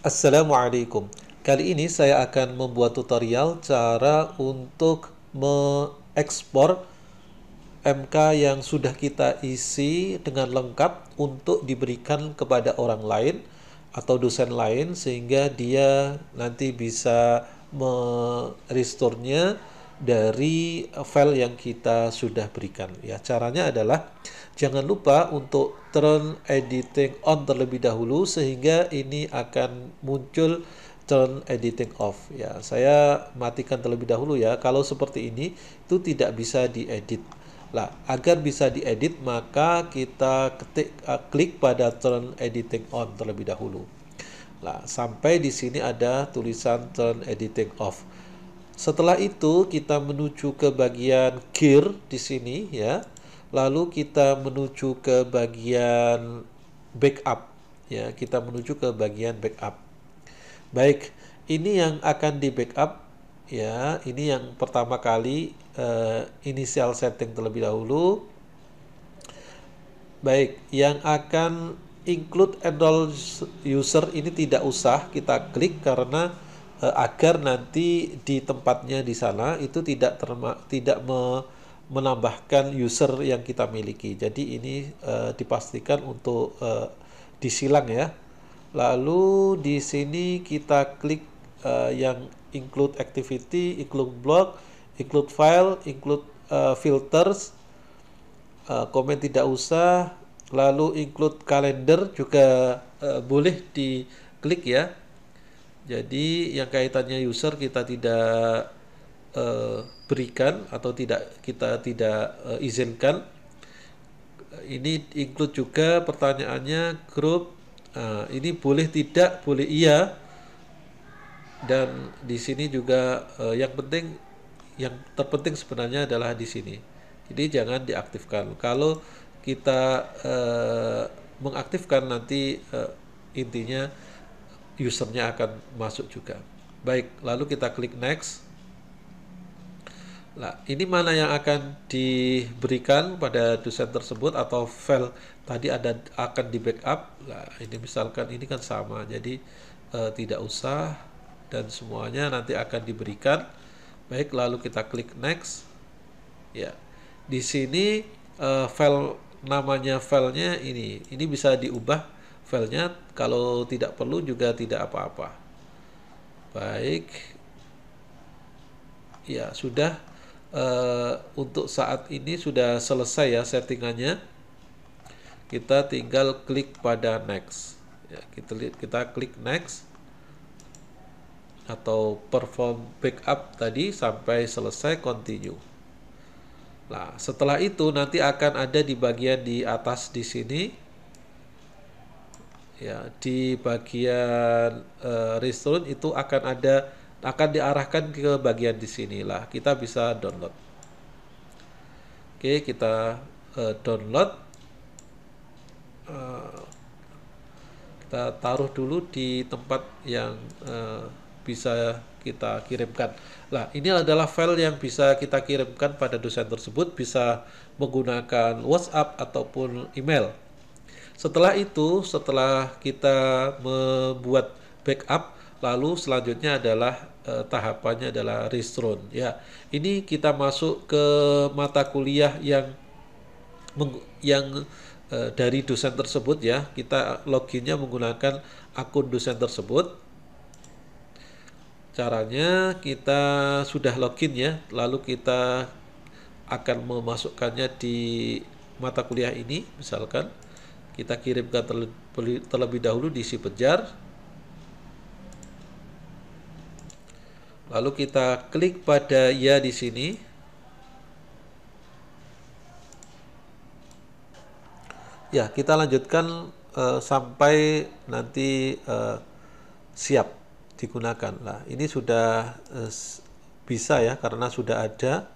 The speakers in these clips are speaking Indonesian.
Assalamualaikum Kali ini saya akan membuat tutorial cara untuk mengekspor MK yang sudah kita isi dengan lengkap untuk diberikan kepada orang lain atau dosen lain sehingga dia nanti bisa merestornya dari file yang kita sudah berikan ya caranya adalah jangan lupa untuk turn editing on terlebih dahulu sehingga ini akan muncul turn editing off ya saya matikan terlebih dahulu ya kalau seperti ini itu tidak bisa diedit lah agar bisa diedit maka kita ketik uh, klik pada turn editing on terlebih dahulu lah sampai di sini ada tulisan turn editing off setelah itu kita menuju ke bagian gear di sini ya. Lalu kita menuju ke bagian backup ya, kita menuju ke bagian backup. Baik, ini yang akan di backup ya. Ini yang pertama kali uh, eh, initial setting terlebih dahulu. Baik, yang akan include adult user ini tidak usah kita klik karena Eh, agar nanti di tempatnya di sana itu tidak terma, tidak me, menambahkan user yang kita miliki. Jadi ini uh, dipastikan untuk uh, disilang ya. Lalu di sini kita klik uh, yang include activity, include block, include file, include uh, filters, uh, tidak usah, lalu include calendar juga uh, boleh klik ya jadi yang kaitannya user kita tidak uh, berikan atau tidak kita tidak uh, izinkan. Ini include juga pertanyaannya grup uh, eh, ini boleh tidak boleh iya dan di sini juga uh, yang penting yang terpenting sebenarnya adalah di sini. Jadi jangan diaktifkan. Kalau kita uh, mengaktifkan nanti uh, intinya usernya akan masuk juga. Baik, lalu kita klik next. Nah, ini mana yang akan diberikan pada dosen tersebut atau file tadi ada akan di backup. Nah, ini misalkan ini kan sama, jadi e, tidak usah dan semuanya nanti akan diberikan. Baik, lalu kita klik next. Ya, di sini e, file namanya filenya ini, ini bisa diubah filenya kalau tidak perlu juga tidak apa-apa baik ya sudah uh, untuk saat ini sudah selesai ya settingannya kita tinggal klik pada next ya, kita kita klik next atau perform backup tadi sampai selesai continue. Nah, setelah itu nanti akan ada di bagian di atas di sini ya di bagian uh, eh, restoran itu akan ada akan diarahkan ke bagian di sinilah kita bisa download oke kita uh, download uh, kita taruh dulu di tempat yang uh, bisa kita kirimkan lah ini adalah file yang bisa kita kirimkan pada dosen tersebut bisa menggunakan WhatsApp ataupun email setelah itu, setelah kita membuat backup, lalu selanjutnya adalah eh, tahapannya adalah restore ya. Ini kita masuk ke mata kuliah yang yang eh, dari dosen tersebut ya. Kita loginnya menggunakan akun dosen tersebut. Caranya kita sudah login ya, lalu kita akan memasukkannya di mata kuliah ini misalkan kita kirimkan terlebih dahulu di si pejar lalu kita klik pada ya di sini ya kita lanjutkan uh, sampai nanti uh, siap digunakan lah ini sudah uh, bisa ya karena sudah ada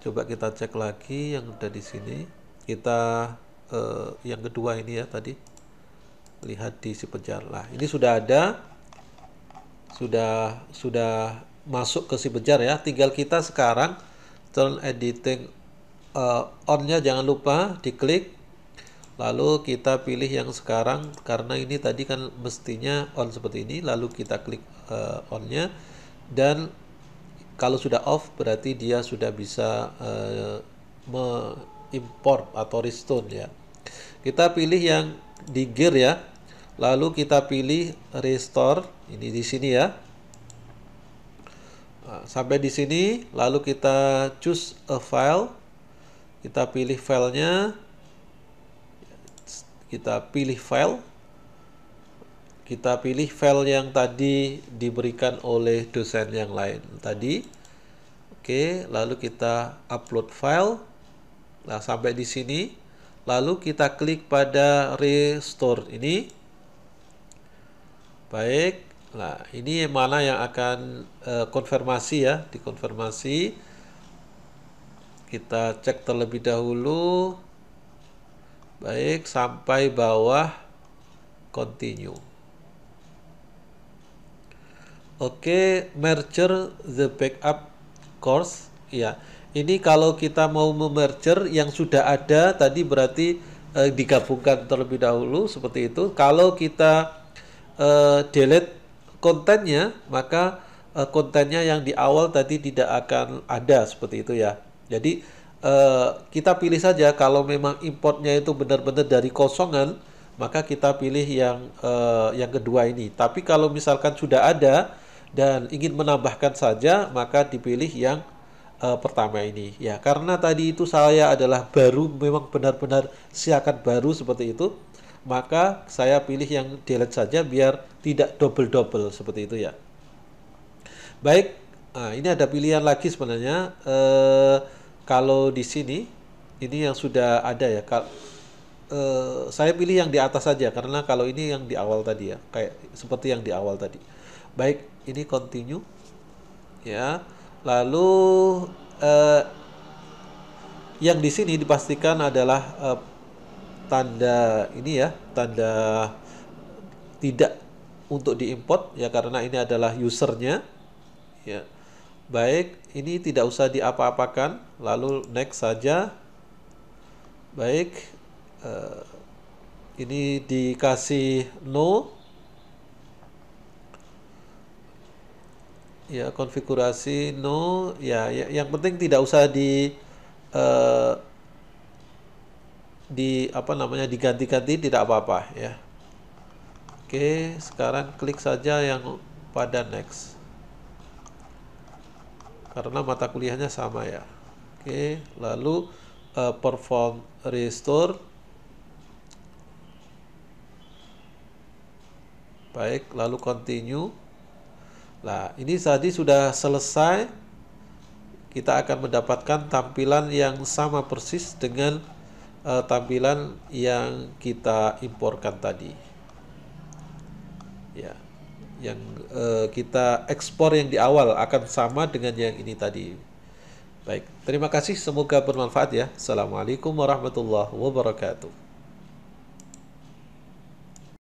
coba kita cek lagi yang ada di sini kita eh, yang kedua ini ya tadi lihat di si lah. ini sudah ada sudah sudah masuk ke si bejar ya tinggal kita sekarang turn editing eh, onnya jangan lupa diklik lalu kita pilih yang sekarang karena ini tadi kan mestinya on seperti ini lalu kita klik eh, onnya dan kalau sudah off berarti dia sudah bisa uh, eh, mengimport atau restore ya kita pilih yang di gear ya. Lalu kita pilih restore ini di sini ya. Nah, sampai di sini, lalu kita choose a file. Kita pilih filenya. Kita pilih file. Kita pilih file yang tadi diberikan oleh dosen yang lain tadi. Oke, lalu kita upload file. Nah, sampai di sini lalu kita klik pada restore ini baik nah ini mana yang akan e, konfirmasi ya dikonfirmasi kita cek terlebih dahulu baik sampai bawah continue oke merger the backup course ya ini kalau kita mau memerger yang sudah ada tadi berarti eh, digabungkan terlebih dahulu seperti itu. Kalau kita eh, delete kontennya maka eh, kontennya yang di awal tadi tidak akan ada seperti itu ya. Jadi eh, kita pilih saja kalau memang importnya itu benar-benar dari kosongan maka kita pilih yang eh, yang kedua ini. Tapi kalau misalkan sudah ada dan ingin menambahkan saja maka dipilih yang uh, pertama ini ya karena tadi itu saya adalah baru memang benar-benar siakan baru seperti itu maka saya pilih yang delete saja biar tidak double-double seperti itu ya baik nah, ini ada pilihan lagi sebenarnya uh, kalau di sini ini yang sudah ada ya kal uh, eh, saya pilih yang di atas saja karena kalau ini yang di awal tadi ya kayak seperti yang di awal tadi baik ini continue ya Lalu eh, yang di sini dipastikan adalah eh, tanda ini ya, tanda tidak untuk diimport ya karena ini adalah usernya ya. Baik, ini tidak usah diapa-apakan. Lalu next saja. Baik. Eh, ini dikasih no ya konfigurasi no ya, ya yang penting tidak usah di uh, di apa namanya diganti-ganti tidak apa-apa ya oke sekarang klik saja yang pada next karena mata kuliahnya sama ya oke lalu uh, perform restore baik lalu continue Nah, ini tadi sudah selesai. Kita akan mendapatkan tampilan yang sama persis dengan uh, tampilan yang kita imporkan tadi. Ya, yang uh, kita ekspor yang di awal akan sama dengan yang ini tadi. Baik, terima kasih. Semoga bermanfaat ya. Assalamualaikum warahmatullahi wabarakatuh.